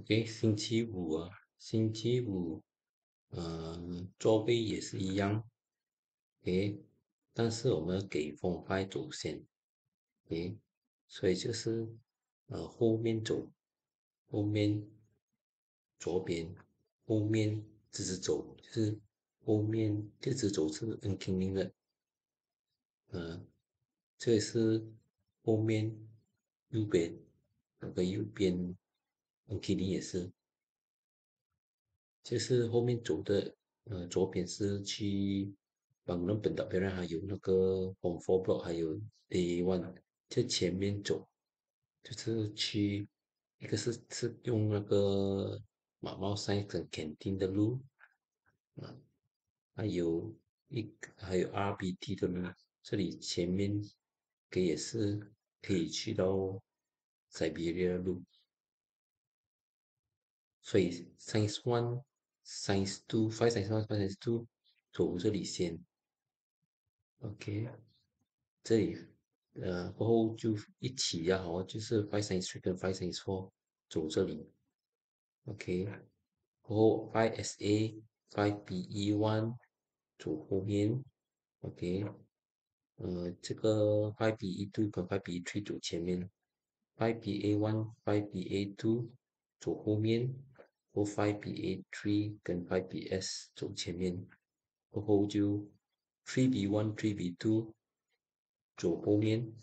O.K. 星期五啊，星期五，嗯，座位也是一样，O.K.，但是我们给风拍走先，O.K.，所以就是，呃，后面走，后面左边，后面直直走，是后面一直走是 N 零零的，嗯，这是后面右边，那个右边。KDT 也是，就是后面走的，呃，左边是去邦朗本的，不然还有那个红佛堡，还有 A one，在前面走，就是去，一个是是用那个马茂山跟肯定的路，啊，还有一还有 RBT 的路，这里前面，可也是可以去到塞比利亚路。所以 s i n c e one、s i n c e two、five s i n c e one、five s i n c e two，走这里先。OK，这里，呃，过后就一起呀，好，就是 five s i n c e three 跟 five s i n c e four 走这里。OK，过后 five S A、five b E one 走后面。OK，呃，这个 five b E two 跟 five b E three 走前面。five b A one、five b A two 走后面。Four P A three 跟 f i v e P S 走前面，过后就 Three B one Three B two，走后面，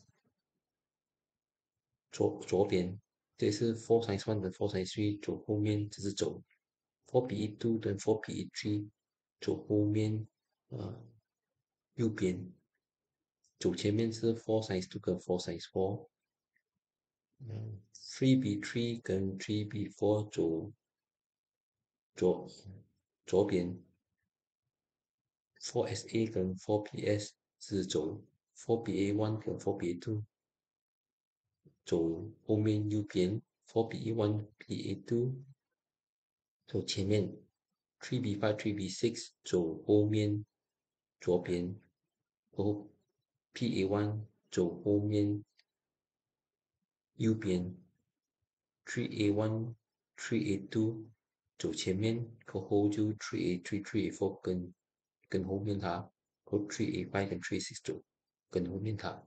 左左边这是 Four size one 跟 Four size t h r e e 走后面，这是走 Four P two 跟 Four P three 走后面，呃，右边，走前面是 Four size two 跟 Four size four，嗯，Three B three 跟 Three B four 走。左左边，four S A 跟 four P S 是走 f o u r P A one 跟 four P A two，走后面右边，four P A one P A two，走前面，three B five three B six，走后面，左边 f o P A one，走后面，右边，three A one three A two。走前面，好后就 three eight three three four 跟跟后面塔，好 three eight five 跟 three six 走，跟后面塔。